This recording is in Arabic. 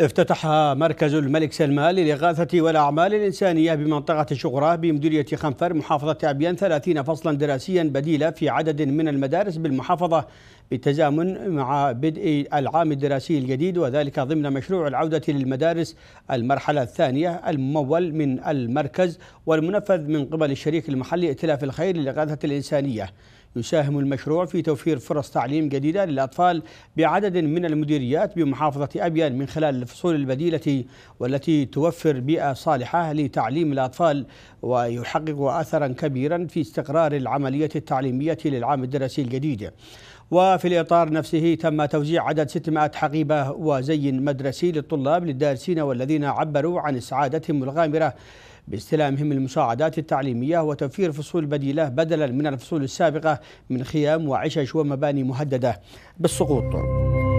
افتتح مركز الملك سلمان للإغاثة والأعمال الإنسانية بمنطقة شغراء بمديرية خنفر محافظة عبيان 30 فصلا دراسيا بديلا في عدد من المدارس بالمحافظة بالتزامن مع بدء العام الدراسي الجديد وذلك ضمن مشروع العودة للمدارس المرحلة الثانية الممول من المركز والمنفذ من قبل الشريك المحلي ائتلاف الخير للإغاثة الإنسانية يساهم المشروع في توفير فرص تعليم جديدة للأطفال بعدد من المديريات بمحافظة أبيان من خلال الفصول البديلة والتي توفر بيئة صالحة لتعليم الأطفال ويحقق أثرا كبيرا في استقرار العملية التعليمية للعام الدراسي الجديد وفي الإطار نفسه تم توزيع عدد 600 حقيبة وزي مدرسي للطلاب للدارسين والذين عبروا عن سعادتهم الغامرة باستلامهم المساعدات التعليمية وتوفير فصول بديلة بدلا من الفصول السابقة من خيام وعشش ومباني مهددة بالسقوط